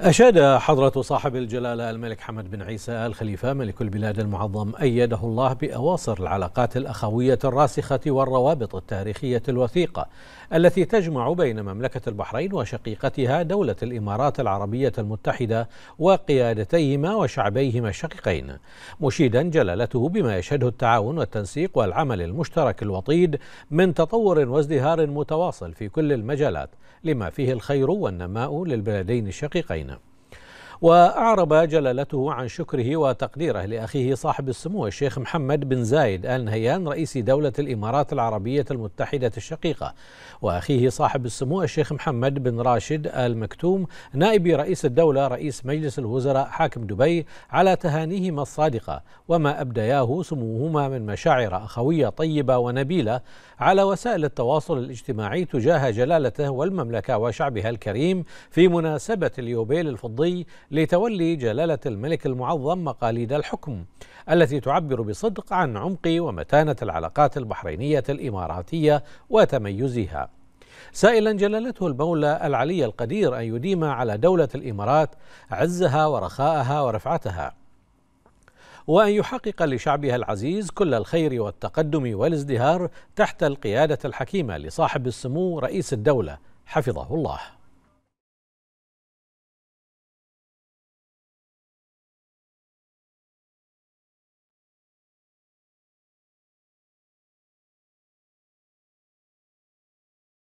أشاد حضرة صاحب الجلالة الملك حمد بن عيسى آل خليفة ملك البلاد المعظم أيده الله بأواصر العلاقات الأخوية الراسخة والروابط التاريخية الوثيقة التي تجمع بين مملكة البحرين وشقيقتها دولة الإمارات العربية المتحدة وقيادتيهما وشعبيهما الشقيقين مشيدا جلالته بما يشهده التعاون والتنسيق والعمل المشترك الوطيد من تطور وازدهار متواصل في كل المجالات لما فيه الخير والنماء للبلدين الشقيقين وأعرب جلالته عن شكره وتقديره لأخيه صاحب السمو الشيخ محمد بن زايد آل نهيان رئيس دولة الإمارات العربية المتحدة الشقيقة وأخيه صاحب السمو الشيخ محمد بن راشد آل مكتوم نائب رئيس الدولة رئيس مجلس الوزراء حاكم دبي على تهانيهما الصادقة وما أبدياه سموهما من مشاعر أخوية طيبة ونبيلة على وسائل التواصل الاجتماعي تجاه جلالته والمملكة وشعبها الكريم في مناسبة اليوبيل الفضي لتولي جلالة الملك المعظم مقاليد الحكم التي تعبر بصدق عن عمق ومتانة العلاقات البحرينية الإماراتية وتميزها سائلا جلالته المولى العلي القدير أن يديم على دولة الإمارات عزها ورخاءها ورفعتها وأن يحقق لشعبها العزيز كل الخير والتقدم والازدهار تحت القيادة الحكيمة لصاحب السمو رئيس الدولة حفظه الله